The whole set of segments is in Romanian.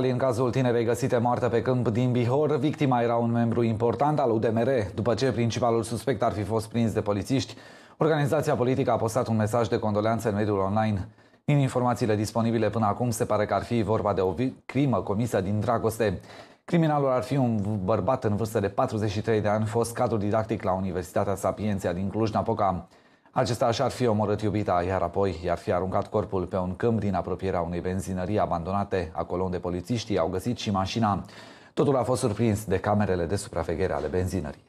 În cazul tinerei găsite moartă pe câmp din Bihor, victima era un membru important al UDMR, după ce principalul suspect ar fi fost prins de polițiști. Organizația politică a postat un mesaj de condoleanță în mediul online. Din informațiile disponibile până acum, se pare că ar fi vorba de o crimă comisă din dragoste. Criminalul ar fi un bărbat în vârstă de 43 de ani, fost cadru didactic la Universitatea Sapienția din Cluj-Napoca. Acesta așa ar fi omorât iubita, iar apoi i-ar fi aruncat corpul pe un câmp din apropierea unei benzinării abandonate, acolo unde polițiștii au găsit și mașina. Totul a fost surprins de camerele de supraveghere ale benzinării.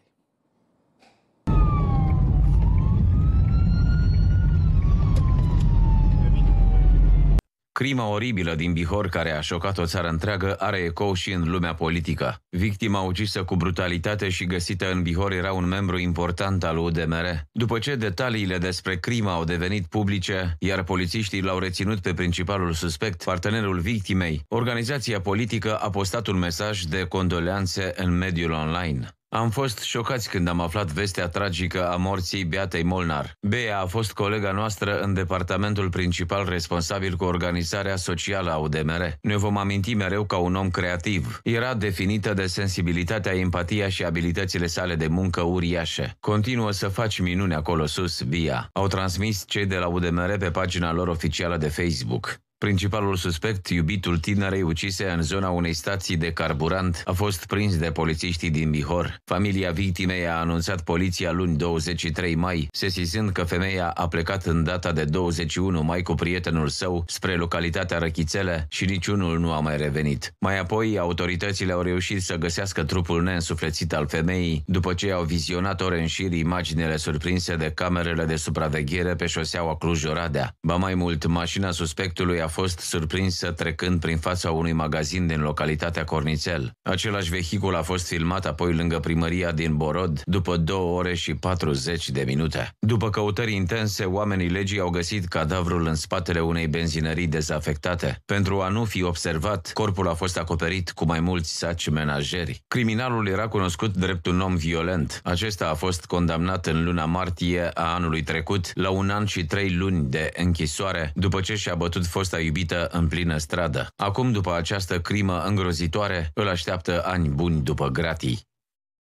Crima oribilă din Bihor, care a șocat o țară întreagă, are ecou și în lumea politică. Victima ucisă cu brutalitate și găsită în Bihor era un membru important al UDMR. După ce detaliile despre crima au devenit publice, iar polițiștii l-au reținut pe principalul suspect, partenerul victimei, organizația politică a postat un mesaj de condoleanțe în mediul online. Am fost șocați când am aflat vestea tragică a morții Beatei Molnar. Bea a fost colega noastră în departamentul principal responsabil cu organizarea socială a UDMR. Ne vom aminti mereu ca un om creativ. Era definită de sensibilitatea, empatia și abilitățile sale de muncă uriașe. Continuă să faci minuni acolo sus, Bea. Au transmis cei de la UDMR pe pagina lor oficială de Facebook. Principalul suspect, iubitul tinerei ucise în zona unei stații de carburant, a fost prins de polițiștii din Bihor. Familia victimei a anunțat poliția luni 23 mai, sesizând că femeia a plecat în data de 21 mai cu prietenul său spre localitatea Răchițele și niciunul nu a mai revenit. Mai apoi, autoritățile au reușit să găsească trupul neînsuflețit al femeii, după ce au vizionat ore în șir imaginele surprinse de camerele de supraveghere pe șoseaua Cluj-Oradea. Ba mai mult, mașina suspectului a fost surprinsă trecând prin fața unui magazin din localitatea Cornițel. Același vehicul a fost filmat apoi lângă primăria din Borod după 2 ore și 40 de minute. După căutări intense, oamenii legii au găsit cadavrul în spatele unei benzinării dezafectate. Pentru a nu fi observat, corpul a fost acoperit cu mai mulți saci menajeri. Criminalul era cunoscut drept un om violent. Acesta a fost condamnat în luna martie a anului trecut la un an și trei luni de închisoare după ce și-a bătut fosta iubită în plină stradă. Acum, după această crimă îngrozitoare, îl așteaptă ani buni după gratii.